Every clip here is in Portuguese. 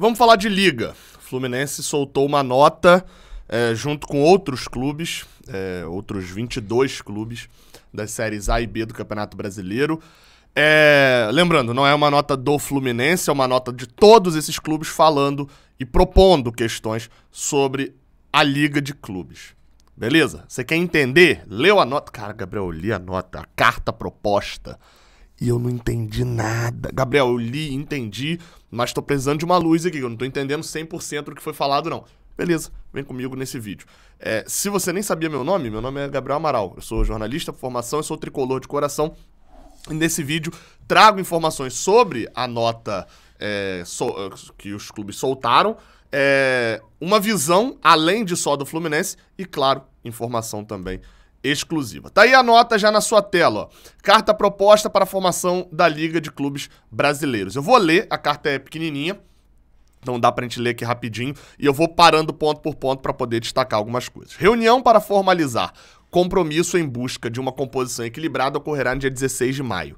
Vamos falar de liga. O Fluminense soltou uma nota é, junto com outros clubes, é, outros 22 clubes das séries A e B do Campeonato Brasileiro. É, lembrando, não é uma nota do Fluminense, é uma nota de todos esses clubes falando e propondo questões sobre a liga de clubes. Beleza? Você quer entender? Leu a nota. Cara, Gabriel, li a nota, a carta proposta e eu não entendi nada. Gabriel, eu li, entendi, mas tô precisando de uma luz aqui, eu não tô entendendo 100% do que foi falado, não. Beleza, vem comigo nesse vídeo. É, se você nem sabia meu nome, meu nome é Gabriel Amaral, eu sou jornalista por formação, eu sou tricolor de coração. E nesse vídeo trago informações sobre a nota é, so, é, que os clubes soltaram, é, uma visão além de só do Fluminense e, claro, informação também exclusiva. Tá aí a nota já na sua tela, ó. Carta proposta para a formação da Liga de Clubes Brasileiros. Eu vou ler, a carta é pequenininha, então dá pra gente ler aqui rapidinho e eu vou parando ponto por ponto para poder destacar algumas coisas. Reunião para formalizar compromisso em busca de uma composição equilibrada ocorrerá no dia 16 de maio.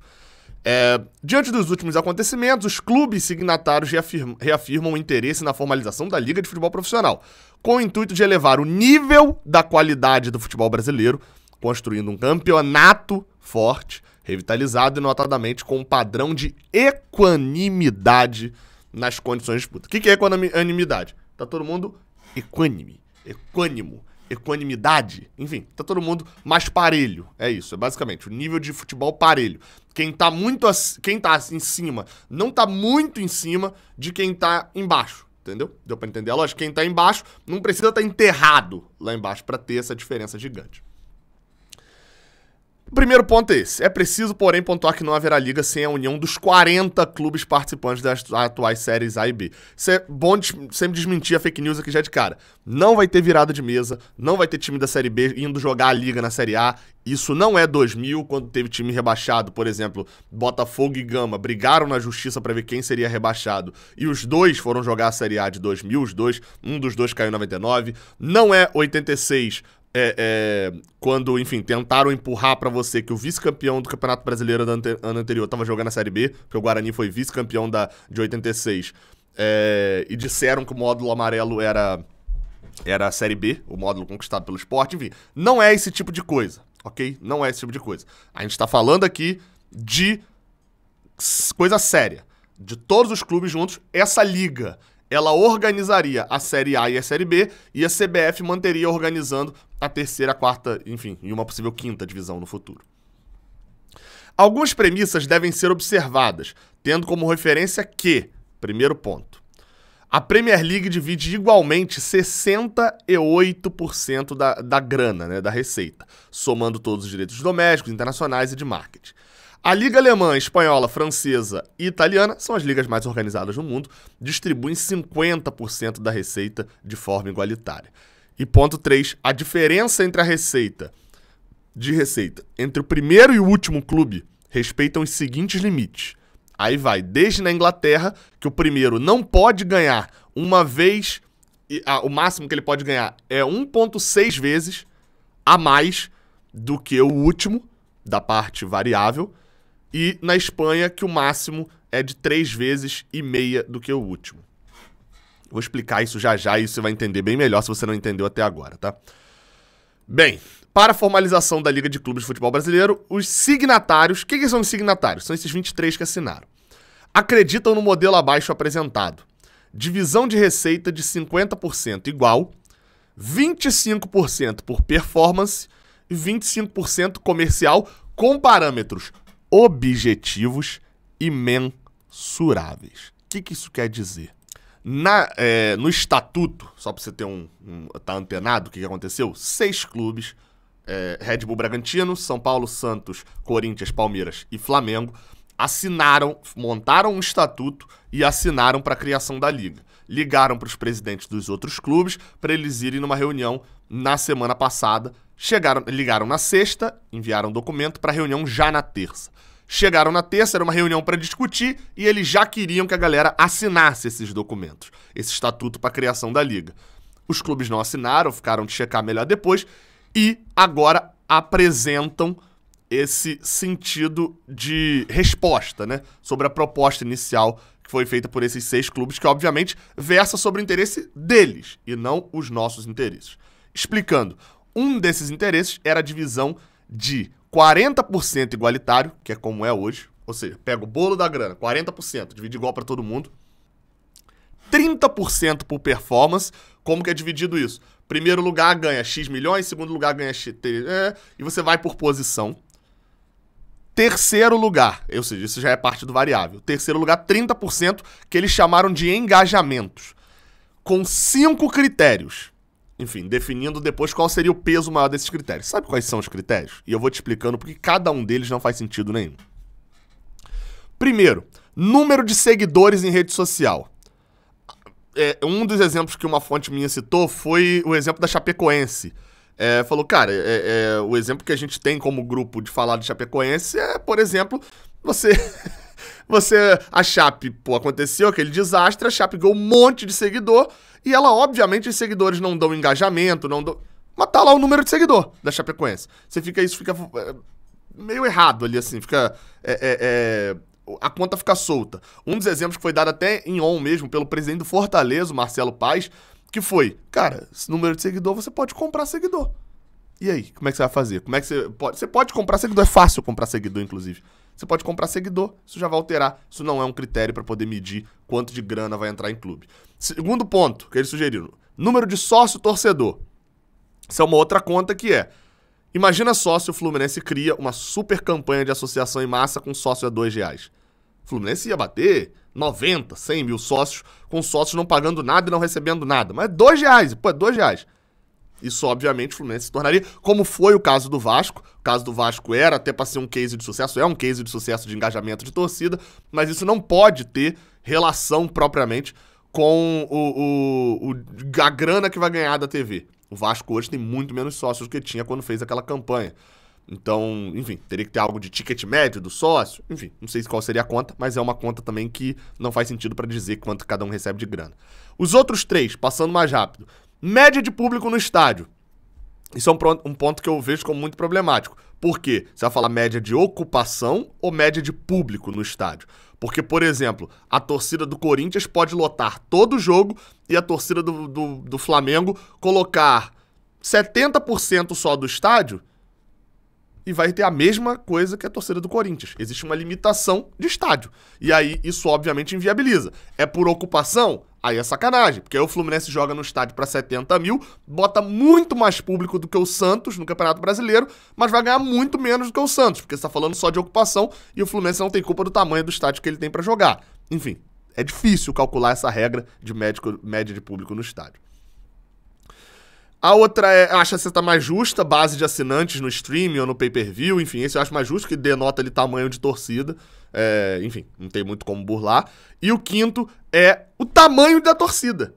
É, diante dos últimos acontecimentos, os clubes signatários reafirma, reafirmam o interesse na formalização da Liga de Futebol Profissional, com o intuito de elevar o nível da qualidade do futebol brasileiro, construindo um campeonato forte, revitalizado e notadamente com um padrão de equanimidade nas condições de disputa. O que, que é equanimidade? Tá todo mundo equânime, equânimo, equanimidade, enfim, tá todo mundo mais parelho. É isso, é basicamente o nível de futebol parelho. Quem tá muito quem tá em cima, não tá muito em cima de quem tá embaixo. Entendeu? Deu para entender a lógica? Quem tá embaixo não precisa estar tá enterrado lá embaixo para ter essa diferença gigante. O primeiro ponto é esse. É preciso, porém, pontuar que não haverá liga sem a união dos 40 clubes participantes das atuais séries A e B. Isso é bom de sempre desmentir a fake news aqui já de cara. Não vai ter virada de mesa, não vai ter time da Série B indo jogar a liga na Série A. Isso não é 2000, quando teve time rebaixado, por exemplo, Botafogo e Gama brigaram na justiça para ver quem seria rebaixado. E os dois foram jogar a Série A de 2000, os dois, um dos dois caiu em 99. Não é 86, é, é, quando, enfim, tentaram empurrar para você que o vice-campeão do Campeonato Brasileiro do ante ano anterior tava jogando a Série B, porque o Guarani foi vice-campeão de 86, é, e disseram que o módulo amarelo era, era a Série B, o módulo conquistado pelo esporte, enfim. Não é esse tipo de coisa, ok? Não é esse tipo de coisa. A gente está falando aqui de coisa séria. De todos os clubes juntos, essa liga ela organizaria a Série A e a Série B e a CBF manteria organizando a terceira, a quarta, enfim, e uma possível quinta divisão no futuro. Algumas premissas devem ser observadas, tendo como referência que, primeiro ponto, a Premier League divide igualmente 68% da, da grana, né, da receita, somando todos os direitos domésticos, internacionais e de marketing. A Liga Alemã, Espanhola, Francesa e Italiana são as ligas mais organizadas do mundo, distribuem 50% da receita de forma igualitária. E ponto 3, a diferença entre a receita de receita entre o primeiro e o último clube respeitam os seguintes limites. Aí vai desde na Inglaterra, que o primeiro não pode ganhar uma vez, e, ah, o máximo que ele pode ganhar é 1.6 vezes a mais do que o último da parte variável e na Espanha que o máximo é de três vezes e meia do que o último. Vou explicar isso já já e você vai entender bem melhor se você não entendeu até agora, tá? Bem, para a formalização da Liga de Clubes de Futebol Brasileiro, os signatários, o que, que, são os signatários? São esses 23 que assinaram. Acreditam no modelo abaixo apresentado. Divisão de receita de 50% igual, 25% por performance e 25% comercial com parâmetros objetivos imensuráveis. O que, que isso quer dizer? Na, é, no estatuto, só para você ter um, um tá antenado, o que, que aconteceu? Seis clubes é, Red Bull Bragantino, São Paulo, Santos, Corinthians, Palmeiras e Flamengo assinaram, montaram um estatuto e assinaram para a criação da liga. Ligaram para os presidentes dos outros clubes para eles irem numa reunião na semana passada Chegaram, ligaram na sexta, enviaram um documento para reunião já na terça. Chegaram na terça, era uma reunião para discutir e eles já queriam que a galera assinasse esses documentos, esse estatuto para criação da liga. Os clubes não assinaram, ficaram de checar melhor depois e agora apresentam esse sentido de resposta, né, sobre a proposta inicial que foi feita por esses seis clubes, que obviamente versa sobre o interesse deles e não os nossos interesses. Explicando, um desses interesses era a divisão de 40% igualitário, que é como é hoje, ou seja, pega o bolo da grana, 40%, divide igual para todo mundo. 30% por performance, como que é dividido isso? Primeiro lugar ganha X milhões, segundo lugar ganha X, e você vai por posição. Terceiro lugar, ou seja, isso já é parte do variável. Terceiro lugar, 30%, que eles chamaram de engajamentos, com cinco critérios enfim, definindo depois qual seria o peso maior desses critérios. Sabe quais são os critérios? E eu vou te explicando porque cada um deles não faz sentido nenhum. Primeiro, número de seguidores em rede social. É, um dos exemplos que uma fonte minha citou foi o exemplo da Chapecoense. É, falou, cara, é, é o exemplo que a gente tem como grupo de falar de Chapecoense é, por exemplo, você Você, a Chape, pô, aconteceu aquele desastre, a Chape ganhou um monte de seguidor e ela, obviamente, os seguidores não dão engajamento, não dão. Mas tá lá o número de seguidor da Chapecoense. Você fica, isso fica é, meio errado ali, assim, fica. É, é, é, a conta fica solta. Um dos exemplos que foi dado até em on mesmo pelo presidente do Fortaleza, o Marcelo Paz, que foi, cara, esse número de seguidor você pode comprar seguidor. E aí, como é que você vai fazer? Como é que você pode? Você pode comprar seguidor, é fácil comprar seguidor, inclusive. Você pode comprar seguidor, isso já vai alterar. Isso não é um critério para poder medir quanto de grana vai entrar em clube. Segundo ponto que eles sugeriram: número de sócio torcedor. Isso é uma outra conta que é. Imagina só se o Fluminense cria uma super campanha de associação em massa com sócio a dois reais. O Fluminense ia bater 90, 100 mil sócios, com sócios não pagando nada e não recebendo nada. Mas é dois reais, pô, é dois reais. Isso, obviamente, o Fluminense se tornaria, como foi o caso do Vasco. O caso do Vasco era até para ser um case de sucesso, é um case de sucesso de engajamento de torcida, mas isso não pode ter relação propriamente com o, o, o a grana que vai ganhar da TV. O Vasco hoje tem muito menos sócios do que tinha quando fez aquela campanha. Então, enfim, teria que ter algo de ticket médio do sócio, enfim, não sei qual seria a conta, mas é uma conta também que não faz sentido para dizer quanto cada um recebe de grana. Os outros três, passando mais rápido, Média de público no estádio. Isso é um, um ponto que eu vejo como muito problemático. Por quê? Você vai falar média de ocupação ou média de público no estádio? Porque, por exemplo, a torcida do Corinthians pode lotar todo o jogo e a torcida do, do, do Flamengo colocar 70% só do estádio e vai ter a mesma coisa que a torcida do Corinthians. Existe uma limitação de estádio. E aí isso obviamente inviabiliza. É por ocupação? Aí é sacanagem, porque aí o Fluminense joga no estádio para 70 mil, bota muito mais público do que o Santos no Campeonato Brasileiro, mas vai ganhar muito menos do que o Santos, porque está falando só de ocupação e o Fluminense não tem culpa do tamanho do estádio que ele tem para jogar. Enfim, é difícil calcular essa regra de médico, média de público no estádio. A outra é, acha a cesta mais justa, base de assinantes no streaming ou no pay-per-view, enfim, esse eu acho mais justo, que denota ali tamanho de torcida. É, enfim, não tem muito como burlar. E o quinto é o tamanho da torcida.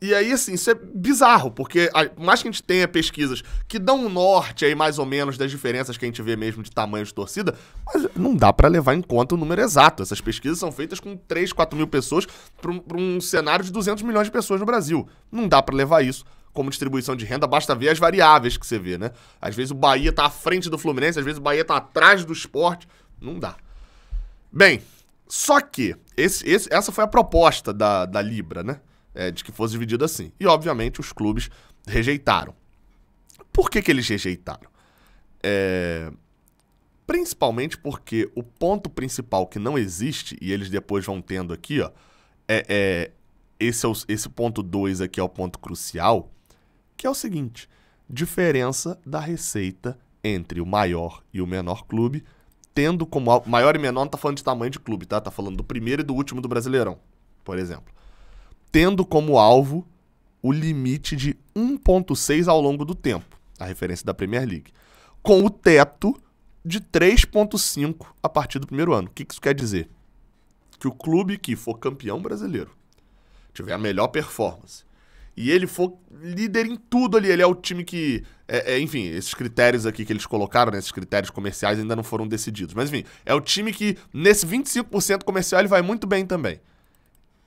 E aí, assim, isso é bizarro, porque a, mais que a gente tenha pesquisas que dão um norte aí, mais ou menos, das diferenças que a gente vê mesmo de tamanho de torcida, mas não dá para levar em conta o número exato. Essas pesquisas são feitas com 3, 4 mil pessoas para um, um cenário de 200 milhões de pessoas no Brasil. Não dá para levar isso como distribuição de renda, basta ver as variáveis que você vê, né? Às vezes o Bahia tá à frente do Fluminense, às vezes o Bahia tá atrás do esporte. Não dá. Bem, só que esse, esse, essa foi a proposta da, da Libra, né? É, de que fosse dividido assim. E, obviamente, os clubes rejeitaram. Por que, que eles rejeitaram? É... Principalmente porque o ponto principal que não existe, e eles depois vão tendo aqui, ó, é, é esse, é o, esse ponto 2 aqui é o ponto crucial, que é o seguinte: diferença da receita entre o maior e o menor clube, tendo como maior e menor não tá falando de tamanho de clube, tá? Tá falando do primeiro e do último do Brasileirão, por exemplo. Tendo como alvo o limite de 1.6 ao longo do tempo, a referência da Premier League, com o teto de 3.5 a partir do primeiro ano. O que, que isso quer dizer? Que o clube que for campeão brasileiro tiver a melhor performance e ele for líder em tudo ali, ele é o time que. É, é, enfim, esses critérios aqui que eles colocaram, né, esses critérios comerciais ainda não foram decididos. Mas enfim, é o time que nesse 25% comercial ele vai muito bem também.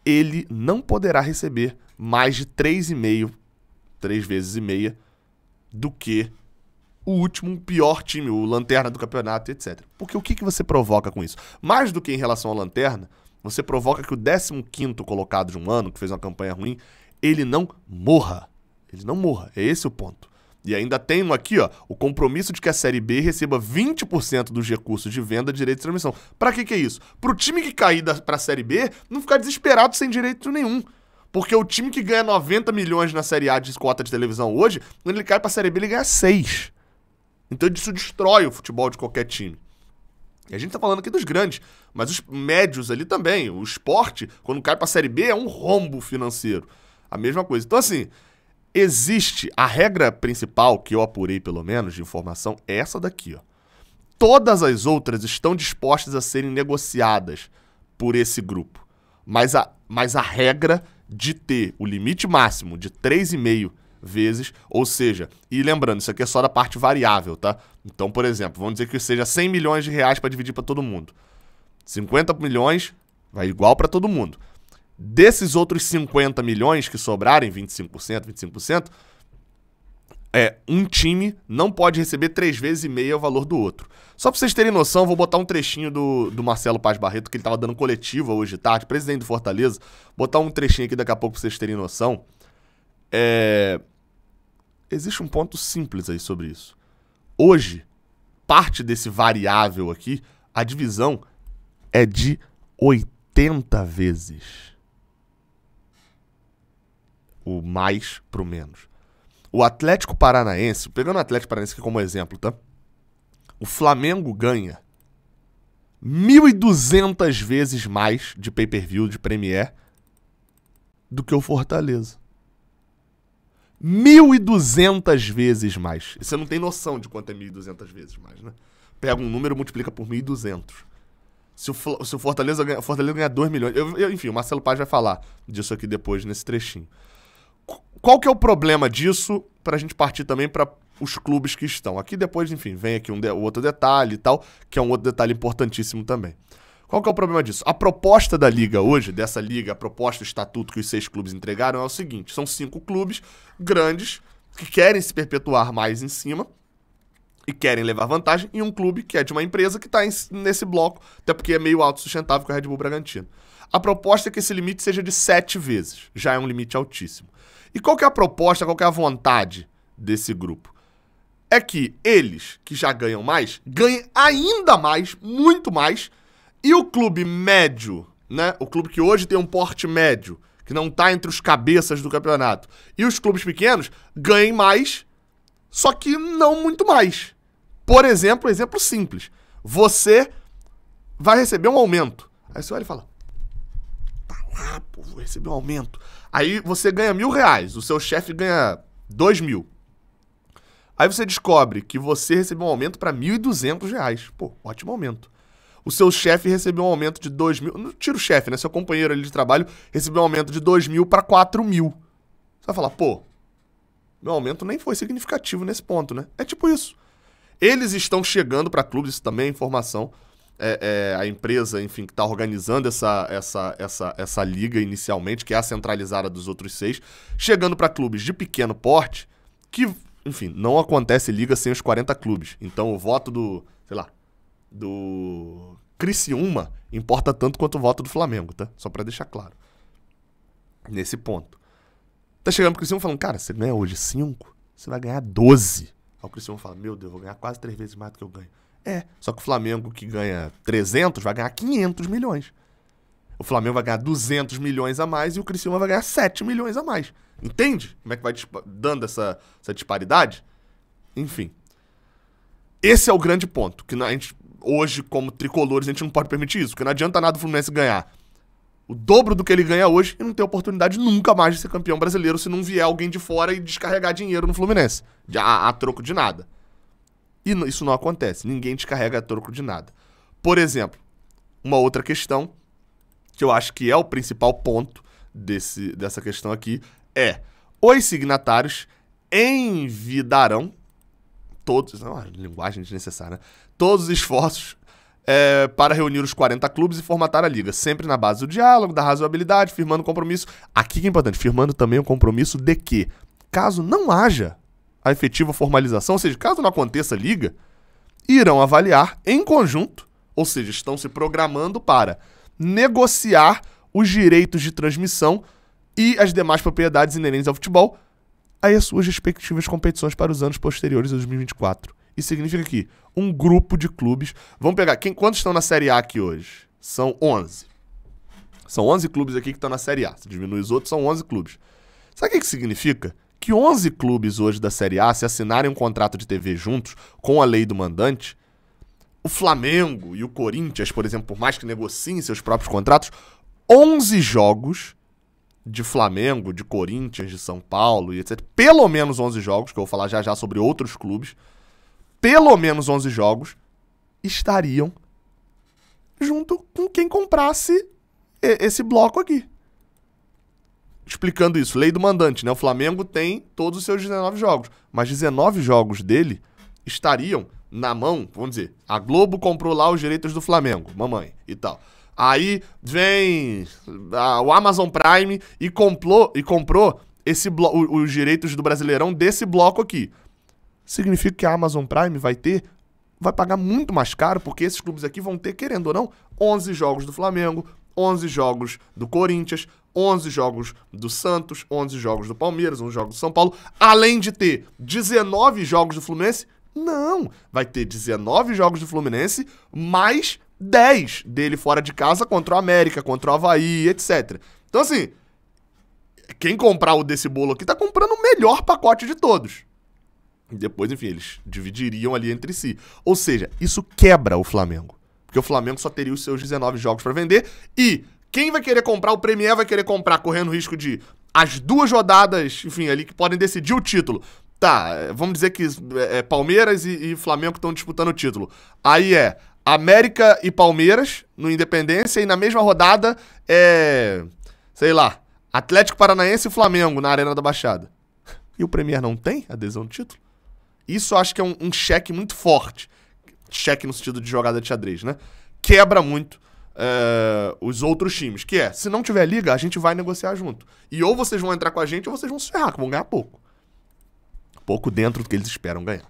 Ele não poderá receber mais de 3,5, 3 vezes e meia, do que o último pior time, o lanterna do campeonato, etc. Porque o que, que você provoca com isso? Mais do que em relação à lanterna, você provoca que o 15 colocado de um ano, que fez uma campanha ruim, ele não morra. Ele não morra. É esse o ponto. E ainda tem aqui, ó, o compromisso de que a Série B receba 20% dos recursos de venda, de direito de transmissão. Para que que é isso? Pro time que cair da, pra Série B não ficar desesperado sem direito nenhum. Porque o time que ganha 90 milhões na Série A de cota de televisão hoje, quando ele cai pra Série B, ele ganha 6. Então isso destrói o futebol de qualquer time. E a gente tá falando aqui dos grandes, mas os médios ali também. O esporte, quando cai pra Série B, é um rombo financeiro. A mesma coisa. Então, assim, existe a regra principal que eu apurei, pelo menos, de informação, é essa daqui, ó. Todas as outras estão dispostas a serem negociadas por esse grupo. Mas a, mas a regra de ter o limite máximo de 3,5 vezes, ou seja, e lembrando, isso aqui é só da parte variável, tá? Então, por exemplo, vamos dizer que seja 100 milhões de reais para dividir para todo mundo. 50 milhões vai igual para todo mundo. Desses outros 50 milhões que sobrarem, 25%, 25%, é, um time não pode receber três vezes e meia o valor do outro. Só pra vocês terem noção, vou botar um trechinho do, do Marcelo Paz Barreto, que ele tava dando coletiva hoje tarde, presidente do Fortaleza. Botar um trechinho aqui daqui a pouco pra vocês terem noção. É... Existe um ponto simples aí sobre isso. Hoje, parte desse variável aqui, a divisão é de 80 vezes o mais pro menos. O Atlético Paranaense, pegando o Atlético Paranaense aqui como exemplo, tá? O Flamengo ganha 1.200 vezes mais de pay-per-view, de Premier, do que o Fortaleza. 1.200 vezes mais. Você não tem noção de quanto é 1.200 vezes mais, né? Pega um número e multiplica por 1.200. Se o, se o Fortaleza ganhar, Fortaleza ganhar 2 milhões. Eu, eu, enfim, o Marcelo Paz vai falar disso aqui depois, nesse trechinho qual que é o problema disso para a gente partir também para os clubes que estão? Aqui depois, enfim, vem aqui um de, outro detalhe e tal, que é um outro detalhe importantíssimo também. Qual que é o problema disso? A proposta da liga hoje, dessa liga, a proposta, o estatuto que os seis clubes entregaram é o seguinte: são cinco clubes grandes que querem se perpetuar mais em cima e querem levar vantagem, e um clube que é de uma empresa que está nesse bloco, até porque é meio autossustentável com a Red Bull Bragantino. A proposta é que esse limite seja de sete vezes, já é um limite altíssimo. E qual que é a proposta, qual que é a vontade desse grupo? É que eles, que já ganham mais, ganhem ainda mais, muito mais, e o clube médio, né? O clube que hoje tem um porte médio, que não está entre os cabeças do campeonato, e os clubes pequenos ganhem mais, só que não muito mais. Por exemplo, exemplo simples. Você vai receber um aumento. Aí você olha e fala: Tá lá, pô, vou receber um aumento. Aí você ganha mil reais, o seu chefe ganha dois mil. Aí você descobre que você recebeu um aumento para mil e duzentos reais. Pô, ótimo aumento. O seu chefe recebeu um aumento de dois mil. Não tira o chefe, né? Seu companheiro ali de trabalho recebeu um aumento de dois mil para quatro mil. Você vai falar, pô, meu aumento nem foi significativo nesse ponto, né? É tipo isso. Eles estão chegando para clubes, isso também é informação é, é, a empresa, enfim, que está organizando essa, essa, essa, essa liga inicialmente, que é a centralizada dos outros seis, chegando para clubes de pequeno porte, que, enfim, não acontece liga sem os 40 clubes. Então o voto do, sei lá, do Criciúma importa tanto quanto o voto do Flamengo, tá? Só para deixar claro. Nesse ponto. Tá chegando pro Criciúma falando, cara, você ganha hoje 5, você vai ganhar 12. Aí o Criciúma fala, meu Deus, vou ganhar quase três vezes mais do que eu ganho. É. Só que o Flamengo que ganha 300 vai ganhar 500 milhões. O Flamengo vai ganhar 200 milhões a mais e o Criciúma vai ganhar 7 milhões a mais. Entende? Como é que vai dando essa, essa disparidade? Enfim. Esse é o grande ponto. Que a gente, hoje, como tricolores, a gente não pode permitir isso. Porque não adianta nada o Fluminense ganhar o dobro do que ele ganha hoje e não ter oportunidade nunca mais de ser campeão brasileiro se não vier alguém de fora e descarregar dinheiro no Fluminense. A, a troco de nada. E isso não acontece. Ninguém te carrega a troco de nada. Por exemplo, uma outra questão, que eu acho que é o principal ponto desse, dessa questão aqui, é os signatários envidarão todos, não, linguagem desnecessária, né? todos os esforços é, para reunir os 40 clubes e formatar a liga, sempre na base do diálogo, da razoabilidade, firmando compromisso. Aqui que é importante, firmando também o compromisso de que, caso não haja a efetiva formalização, ou seja, caso não aconteça liga, irão avaliar em conjunto, ou seja, estão se programando para negociar os direitos de transmissão e as demais propriedades inerentes ao futebol aí as suas respectivas competições para os anos posteriores a 2024. Isso significa que um grupo de clubes, vamos pegar, quem, quantos estão na Série A aqui hoje? São 11. São 11 clubes aqui que estão na Série A. Se diminui os outros, são 11 clubes. Sabe o que, que significa? que 11 clubes hoje da Série A, se assinarem um contrato de TV juntos com a lei do mandante, o Flamengo e o Corinthians, por exemplo, por mais que negociem seus próprios contratos, 11 jogos de Flamengo, de Corinthians, de São Paulo e etc. Pelo menos 11 jogos, que eu vou falar já já sobre outros clubes. Pelo menos 11 jogos estariam junto com quem comprasse esse bloco aqui explicando isso. Lei do mandante, né? O Flamengo tem todos os seus 19 jogos, mas 19 jogos dele estariam na mão, vamos dizer, a Globo comprou lá os direitos do Flamengo, mamãe e tal. Aí vem a, ah, o Amazon Prime e comprou, e comprou esse o, os direitos do Brasileirão desse bloco aqui. Significa que a Amazon Prime vai ter vai pagar muito mais caro, porque esses clubes aqui vão ter, querendo ou não, 11 jogos do Flamengo, 11 jogos do Corinthians, 11 jogos do Santos, 11 jogos do Palmeiras, 11 jogos do São Paulo, além de ter 19 jogos do Fluminense? Não, vai ter 19 jogos do Fluminense mais 10 dele fora de casa contra o América, contra o Havaí, etc. Então assim, quem comprar o desse bolo aqui tá comprando o melhor pacote de todos. depois, enfim, eles dividiriam ali entre si. Ou seja, isso quebra o Flamengo. Porque o Flamengo só teria os seus 19 jogos para vender e quem vai querer comprar, o Premier vai querer comprar, correndo risco de as duas rodadas, enfim, ali que podem decidir o título. Tá, eh, vamos dizer que é, Palmeiras e, e Flamengo estão disputando o título. Aí é América e Palmeiras no Independência e na mesma rodada é. sei lá, Atlético Paranaense e Flamengo na Arena da Baixada. E o Premier não tem adesão de título? Isso eu acho que é um, um cheque muito forte. Cheque no sentido de jogada de xadrez, né? Quebra muito é, os outros times, que é, se não tiver liga, a gente vai negociar junto. E ou vocês vão entrar com a gente ou vocês vão se ferrar, que vão ganhar pouco. Pouco dentro do que eles esperam ganhar.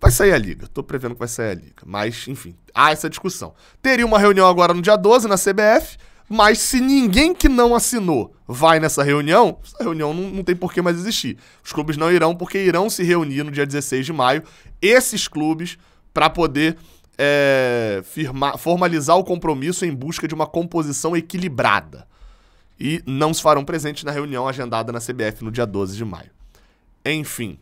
Vai sair a liga, tô prevendo que vai sair a liga. Mas, enfim, há essa discussão. Teria uma reunião agora no dia 12 na CBF, mas se ninguém que não assinou vai nessa reunião, essa reunião não, não, tem por que mais existir. Os clubes não irão porque irão se reunir no dia 16 de maio, esses clubes, para poder é, firmar, formalizar o compromisso em busca de uma composição equilibrada. E não se farão presentes na reunião agendada na CBF no dia 12 de maio. Enfim,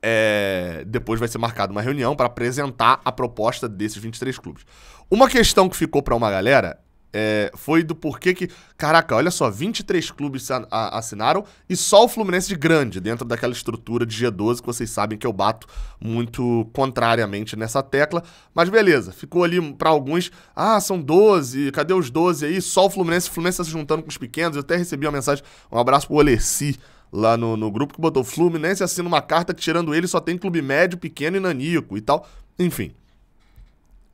é, depois vai ser marcada uma reunião para apresentar a proposta desses 23 clubes. Uma questão que ficou para uma galera é, foi do porquê que. Caraca, olha só, 23 clubes se a, a, assinaram e só o Fluminense de grande, dentro daquela estrutura de G12 que vocês sabem que eu bato muito contrariamente nessa tecla. Mas beleza, ficou ali para alguns. Ah, são 12, cadê os 12 aí? Só o Fluminense, o Fluminense tá se juntando com os pequenos. Eu até recebi uma mensagem, um abraço pro Olessi lá no, no grupo que botou Fluminense assina uma carta que tirando ele só tem clube médio, pequeno e nanico e tal. Enfim.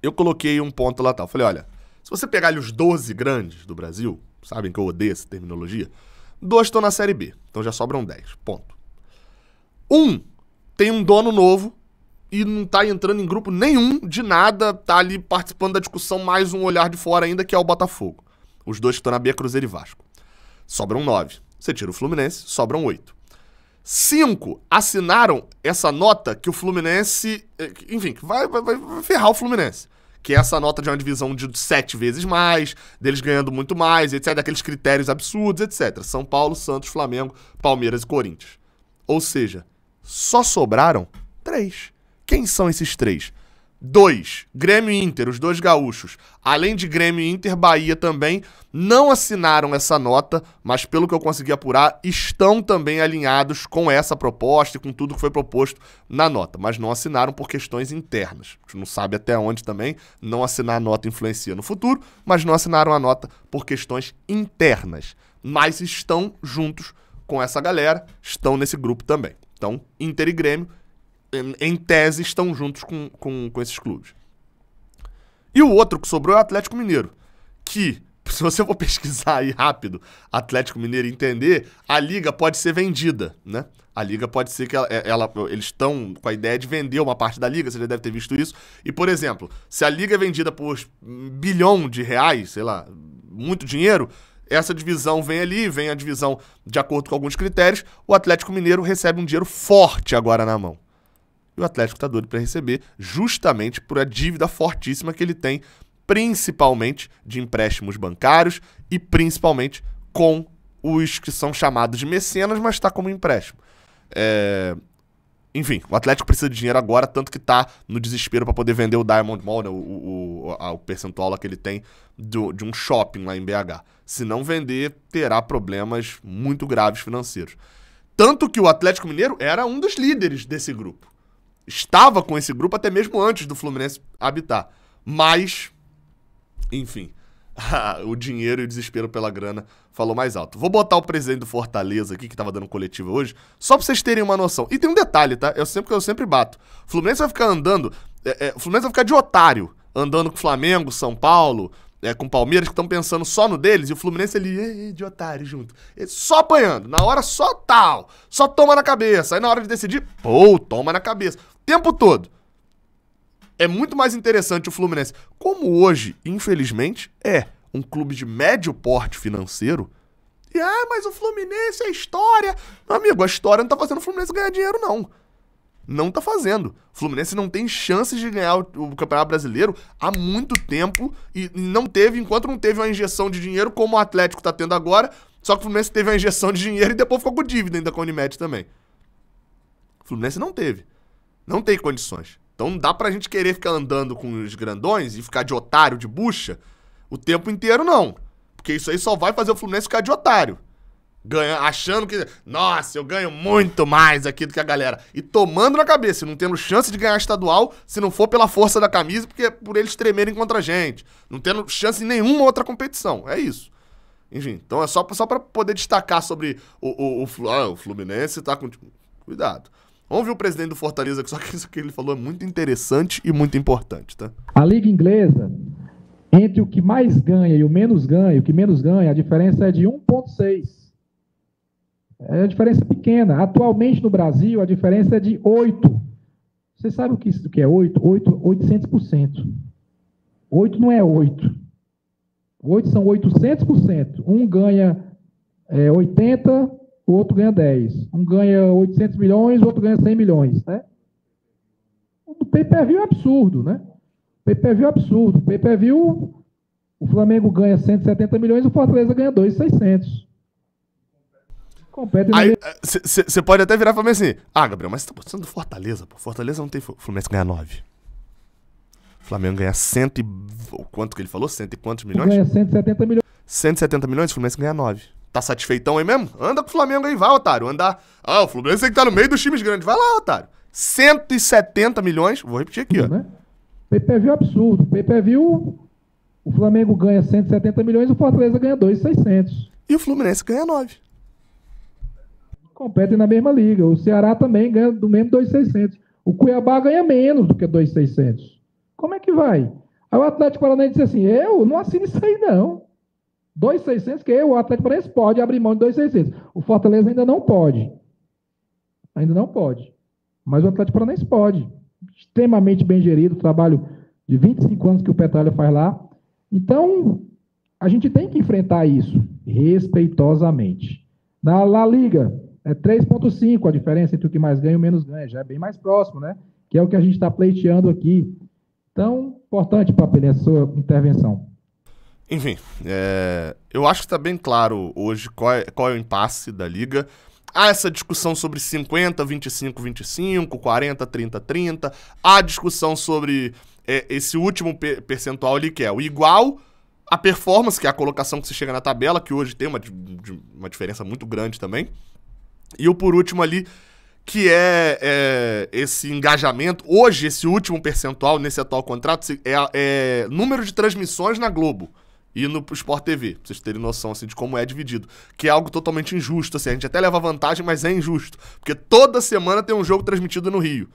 Eu coloquei um ponto lá tal. Falei, olha. Se você pegar ali os 12 grandes do Brasil, sabem que eu odeio essa terminologia, dois estão na Série B, então já sobram 10, ponto. Um tem um dono novo e não tá entrando em grupo nenhum de nada, tá ali participando da discussão mais um olhar de fora ainda, que é o Botafogo. Os dois que estão na B, é Cruzeiro e Vasco. Sobram 9. Você tira o Fluminense, sobram 8. Cinco assinaram essa nota que o Fluminense. Eh, enfim, vai, vai, vai ferrar o Fluminense que é essa nota de uma divisão de sete vezes mais, deles ganhando muito mais, etc. Daqueles critérios absurdos, etc. São Paulo, Santos, Flamengo, Palmeiras e Corinthians. Ou seja, só sobraram três. Quem são esses três? Dois, Grêmio e Inter, os dois gaúchos, além de Grêmio e Inter, Bahia também, não assinaram essa nota, mas pelo que eu consegui apurar, estão também alinhados com essa proposta e com tudo que foi proposto na nota, mas não assinaram por questões internas. A gente não sabe até onde também não assinar a nota influencia no futuro, mas não assinaram a nota por questões internas, mas estão juntos com essa galera, estão nesse grupo também. Então, Inter e Grêmio em tese, estão juntos com, com, com esses clubes. E o outro que sobrou é o Atlético Mineiro, que, se você for pesquisar aí rápido, Atlético Mineiro entender, a liga pode ser vendida, né? A liga pode ser que ela, é, ela eles estão com a ideia de vender uma parte da liga, você já deve ter visto isso. E, por exemplo, se a liga é vendida por bilhão de reais, sei lá, muito dinheiro, essa divisão vem ali, vem a divisão de acordo com alguns critérios, o Atlético Mineiro recebe um dinheiro forte agora na mão. E o Atlético está doido para receber, justamente por a dívida fortíssima que ele tem, principalmente de empréstimos bancários e principalmente com os que são chamados de mecenas, mas está como empréstimo. É... Enfim, o Atlético precisa de dinheiro agora, tanto que está no desespero para poder vender o Diamond Mall, o, o, a, o percentual que ele tem do, de um shopping lá em BH. Se não vender, terá problemas muito graves financeiros. Tanto que o Atlético Mineiro era um dos líderes desse grupo estava com esse grupo até mesmo antes do Fluminense habitar. Mas, enfim, o dinheiro e o desespero pela grana falou mais alto. Vou botar o presidente do Fortaleza aqui, que estava dando coletiva hoje, só para vocês terem uma noção. E tem um detalhe, tá? Eu sempre, eu sempre bato. O Fluminense vai ficar andando. É, é, o Fluminense vai ficar de otário, andando com Flamengo, São Paulo, é, com Palmeiras, que estão pensando só no deles, e o Fluminense ali, de otário, junto. Ele só apanhando. Na hora, só tal. Só toma na cabeça. Aí na hora de decidir, pô, toma na cabeça tempo todo. É muito mais interessante o Fluminense. Como hoje, infelizmente, é um clube de médio porte financeiro. E ah, mas o Fluminense é história. Meu amigo, a história não tá fazendo o Fluminense ganhar dinheiro, não. Não tá fazendo. O Fluminense não tem chances de ganhar o Campeonato Brasileiro há muito tempo e não teve, enquanto não teve uma injeção de dinheiro como o Atlético tá tendo agora. Só que o Fluminense teve uma injeção de dinheiro e depois ficou com dívida ainda com a Unimed também. O Fluminense não teve. Não tem condições. Então não dá pra gente querer ficar andando com os grandões e ficar de otário, de bucha, o tempo inteiro, não. Porque isso aí só vai fazer o Fluminense ficar de otário. Ganha, achando que, nossa, eu ganho muito mais aqui do que a galera. E tomando na cabeça, não tendo chance de ganhar estadual se não for pela força da camisa, porque é por eles tremerem contra a gente. Não tendo chance em nenhuma outra competição. É isso. Enfim, então é só, só para poder destacar sobre o, o, o, ah, o Fluminense tá com. Tipo, cuidado. Vamos ver o presidente do Fortaleza, que só que isso que ele falou é muito interessante e muito importante, tá? A Liga Inglesa, entre o que mais ganha e o menos ganha, o que menos ganha, a diferença é de 1,6. É uma diferença pequena. Atualmente no Brasil, a diferença é de 8. Você sabe o que, isso, o que é 8? 8? 800%. 8 não é 8. 8 são 800%. Um ganha é, 80%, o outro ganha 10. Um ganha 800 milhões, o outro ganha 100 milhões, né? O pay-per-view é absurdo, né? O pay-per-view é absurdo. O pay-per-view, o Flamengo ganha 170 milhões, o Fortaleza ganha 2,600. Compete Aí, você eh, pode até virar e falar assim, ah, Gabriel, mas você tá postando Fortaleza, pô. Fortaleza não tem... Fluminense ganha 9. Flamengo ganha 100 e... Quanto que ele falou? Cento e quantos milhões? Ganha 170 milhões. 170 milhões, o Fluminense ganha 9. Tá satisfeitão aí mesmo? Anda com o Flamengo aí, vai, otário. Andar. Ah, o Fluminense tem que estar tá no meio dos times grandes. Vai lá, otário. 170 milhões. Vou repetir aqui, ó. Né? PPV é absurdo. PPV, o Flamengo ganha 170 milhões, o Fortaleza ganha 2,600. E o Fluminense ganha 9. Competem na mesma liga. O Ceará também ganha do mesmo 2,600. O Cuiabá ganha menos do que 2,600. Como é que vai? Aí o Atlético Paranaense diz assim: eu não assino isso aí, não. 2,600, que o Atlético Paranaense pode abrir mão de 2,600. O Fortaleza ainda não pode. Ainda não pode. Mas o Atlético Paranaense pode. Extremamente bem gerido, trabalho de 25 anos que o Petróleo faz lá. Então, a gente tem que enfrentar isso respeitosamente. Na La Liga, é 3,5 a diferença entre o que mais ganha e o menos ganha. Já é bem mais próximo, né? Que é o que a gente está pleiteando aqui. Então, importante, Papelha, a sua intervenção. Enfim, é, eu acho que está bem claro hoje qual é, qual é o impasse da liga. Há essa discussão sobre 50, 25, 25, 40, 30, 30. Há discussão sobre é, esse último percentual ali, que é o igual a performance, que é a colocação que se chega na tabela, que hoje tem uma, uma diferença muito grande também. E o por último ali, que é, é, esse engajamento. Hoje, esse último percentual nesse atual contrato é, é número de transmissões na Globo e no Sport TV, pra vocês terem noção assim, de como é dividido. Que é algo totalmente injusto, assim, a gente até leva vantagem, mas é injusto. Porque toda semana tem um jogo transmitido no Rio.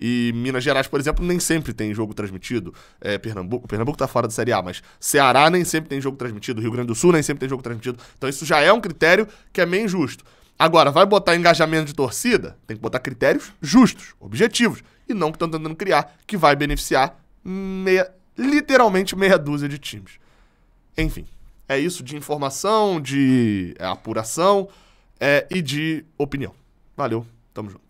E Minas Gerais, por exemplo, nem sempre tem jogo transmitido. É, Pernambuco, Pernambuco tá fora da Série A, mas Ceará nem sempre tem jogo transmitido, Rio Grande do Sul nem sempre tem jogo transmitido. Então isso já é um critério que é meio injusto. Agora, vai botar engajamento de torcida? Tem que botar critérios justos, objetivos, e não que estão tentando criar, que vai beneficiar meia, literalmente meia dúzia de times. Enfim, é isso de informação, de é, apuração é, e de opinião. Valeu, tamo junto.